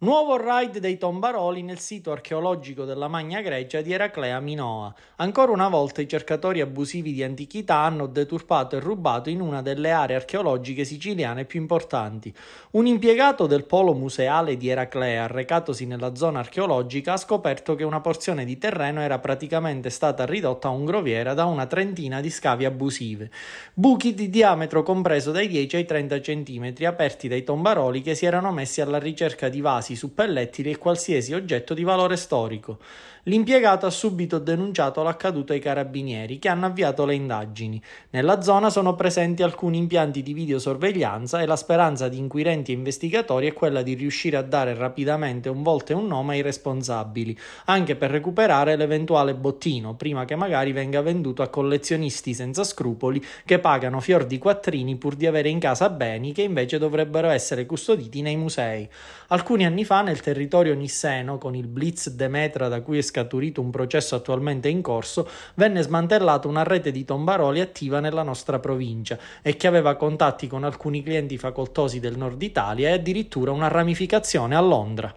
Nuovo raid dei tombaroli nel sito archeologico della Magna Grecia di Eraclea Minoa. Ancora una volta i cercatori abusivi di antichità hanno deturpato e rubato in una delle aree archeologiche siciliane più importanti. Un impiegato del polo museale di Eraclea, recatosi nella zona archeologica, ha scoperto che una porzione di terreno era praticamente stata ridotta a un groviera da una trentina di scavi abusive. Buchi di diametro compreso dai 10 ai 30 cm aperti dai tombaroli che si erano messi alla ricerca di vasi casi su pellettili e qualsiasi oggetto di valore storico. L'impiegato ha subito denunciato l'accaduto ai carabinieri, che hanno avviato le indagini. Nella zona sono presenti alcuni impianti di videosorveglianza e la speranza di inquirenti e investigatori è quella di riuscire a dare rapidamente un volto e un nome ai responsabili, anche per recuperare l'eventuale bottino, prima che magari venga venduto a collezionisti senza scrupoli che pagano fior di quattrini pur di avere in casa beni che invece dovrebbero essere custoditi nei musei. Alcuni anni anni fa nel territorio nisseno, con il blitz Demetra da cui è scaturito un processo attualmente in corso, venne smantellata una rete di tombaroli attiva nella nostra provincia e che aveva contatti con alcuni clienti facoltosi del nord Italia e addirittura una ramificazione a Londra.